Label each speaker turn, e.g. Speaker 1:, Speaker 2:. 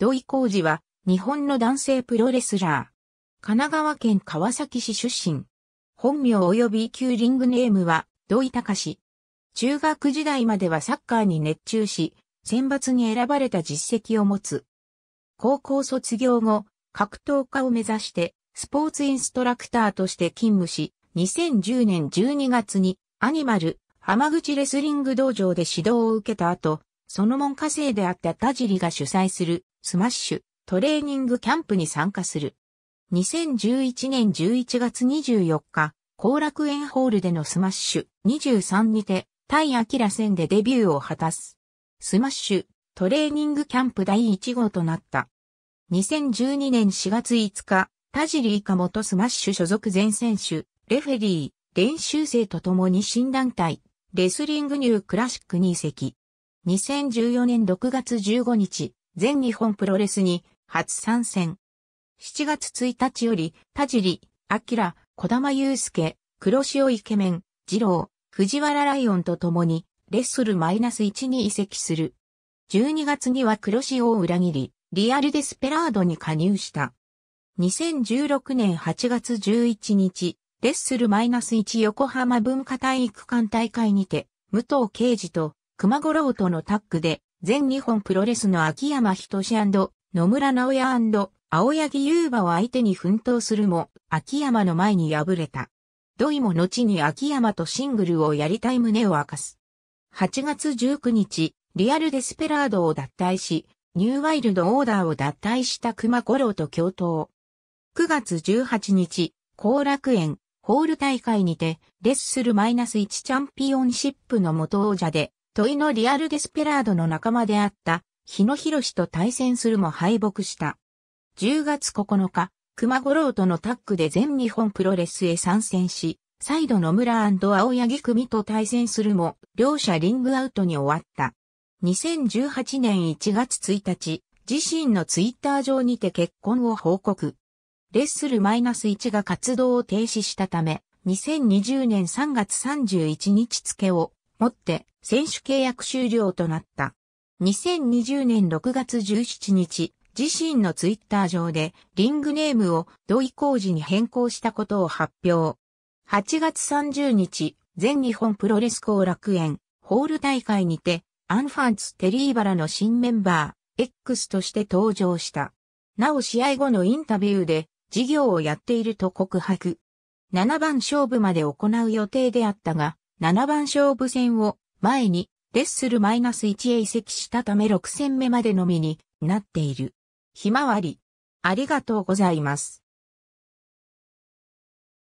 Speaker 1: 土井浩二は、日本の男性プロレスラー。神奈川県川崎市出身。本名及び旧リングネームは、土井隆。中学時代まではサッカーに熱中し、選抜に選ばれた実績を持つ。高校卒業後、格闘家を目指して、スポーツインストラクターとして勤務し、2010年12月に、アニマル、浜口レスリング道場で指導を受けた後、その門下生であった田尻が主催するスマッシュ、トレーニングキャンプに参加する。2011年11月24日、後楽園ホールでのスマッシュ23にて、対明戦でデビューを果たす。スマッシュ、トレーニングキャンプ第1号となった。2012年4月5日、田尻以下元スマッシュ所属前選手、レフェリー、練習生と共に新団体、レスリングニュークラシックに移籍。2014年6月15日、全日本プロレスに初参戦。7月1日より、田尻、明、小玉祐介、黒潮イケメン、二郎、藤原ライオンと共に、レッスルマイナス1に移籍する。12月には黒潮を裏切り、リアルデスペラードに加入した。2016年8月11日、レッスルマイナス1横浜文化体育館大会にて、武藤敬司と熊五郎とのタッグで全日本プロレスの秋山ひとし野村直也青柳優馬を相手に奮闘するも、秋山の前に敗れた。土井も後に秋山とシングルをやりたい旨を明かす。8月19日、リアルデスペラードを脱退し、ニューワイルドオーダーを脱退した熊五郎と共闘。9月18日、後楽園、ホール大会にて、レッスルマイナス1チャンピオンシップの元王者で、問いのリアルデスペラードの仲間であった、日野博士と対戦するも敗北した。10月9日、熊五郎とのタッグで全日本プロレスへ参戦し、再度野村青柳組と対戦するも、両者リングアウトに終わった。2018年1月1日、自身のツイッター上にて結婚を報告。レッスルマイナス -1 が活動を停止したため、2020年3月31日付をもって選手契約終了となった。2020年6月17日、自身のツイッター上でリングネームを土井工事に変更したことを発表。8月30日、全日本プロレス後楽園ホール大会にてアンファンツ・テリーバラの新メンバー X として登場した。なお試合後のインタビューで事業をやっていると告白。7番勝負まで行う予定であったが、7番勝負戦を前にレッスル -1 へ移籍したため6戦目までのみになっている。ひまわり。ありがとうございます。